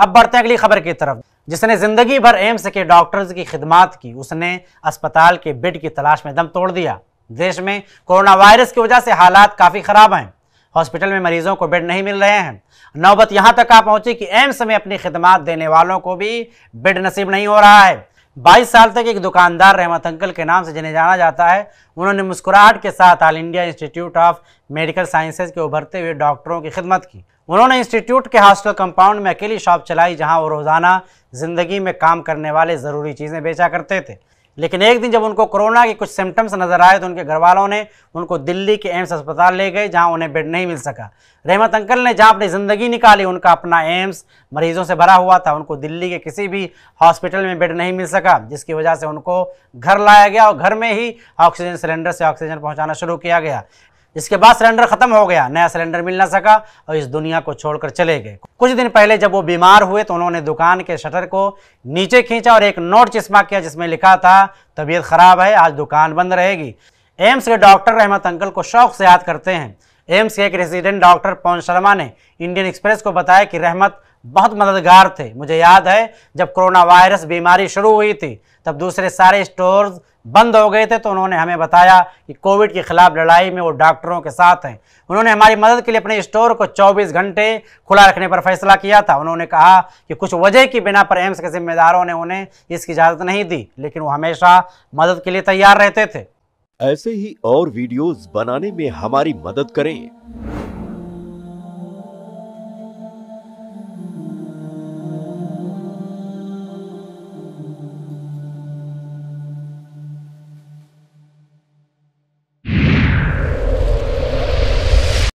अब बढ़ते हैं अगली खबर की तरफ जिसने जिंदगी भर एम्स के डॉक्टर्स की खिदमत की उसने अस्पताल के बेड की तलाश में दम तोड़ दिया देश में कोरोना वायरस की वजह से हालात काफ़ी ख़राब हैं हॉस्पिटल में मरीजों को बेड नहीं मिल रहे हैं नौबत यहाँ तक आ पहुंची कि एम्स में अपनी खिदमात देने वालों को भी बेड नसीब नहीं हो रहा है बाईस साल तक एक दुकानदार रहमत अंकल के नाम से जिन्हें जाना जाता है उन्होंने मुस्कुराहट के साथ All India Institute of Medical Sciences के उभरते हुए डॉक्टरों की खिदमत की उन्होंने इंस्टीट्यूट के हॉस्टल कंपाउंड में अकेली शॉप चलाई जहां वो रोज़ाना ज़िंदगी में काम करने वाले ज़रूरी चीज़ें बेचा करते थे लेकिन एक दिन जब उनको कोरोना के कुछ सिम्टम्स नज़र आए तो उनके घर वालों ने उनको दिल्ली के एम्स अस्पताल ले गए जहां उन्हें बेड नहीं मिल सका रहमत अंकल ने जहां अपनी ज़िंदगी निकाली उनका अपना एम्स मरीज़ों से भरा हुआ था उनको दिल्ली के किसी भी हॉस्पिटल में बेड नहीं मिल सका जिसकी वजह से उनको घर लाया गया और घर में ही ऑक्सीजन सिलेंडर से ऑक्सीजन पहुँचाना शुरू किया गया इसके बाद सिलेंडर खत्म हो गया नया सिलेंडर मिल ना सका और इस दुनिया को छोड़कर चले गए कुछ दिन पहले जब वो बीमार हुए तो उन्होंने दुकान के शटर को नीचे खींचा और एक नोट चश्मा किया जिसमें लिखा था तबीयत खराब है आज दुकान बंद रहेगी एम्स के डॉक्टर रहमत अंकल को शौक से याद करते हैं एम्स के एक रेसिडेंट डॉक्टर पवन शर्मा ने इंडियन एक्सप्रेस को बताया कि रहमत बहुत मददगार थे मुझे याद है जब कोरोना वायरस बीमारी शुरू हुई थी तब दूसरे सारे स्टोर्स बंद हो गए थे तो उन्होंने हमें बताया कि कोविड के खिलाफ लड़ाई में वो डॉक्टरों के साथ हैं उन्होंने हमारी मदद के लिए अपने स्टोर को 24 घंटे खुला रखने पर फैसला किया था उन्होंने कहा कि कुछ वजह की बिना पर एम्स के जिम्मेदारों ने उन्हें इसकी इजाज़त नहीं दी लेकिन वो हमेशा मदद के लिए तैयार रहते थे ऐसे ही और वीडियोस बनाने में हमारी मदद करें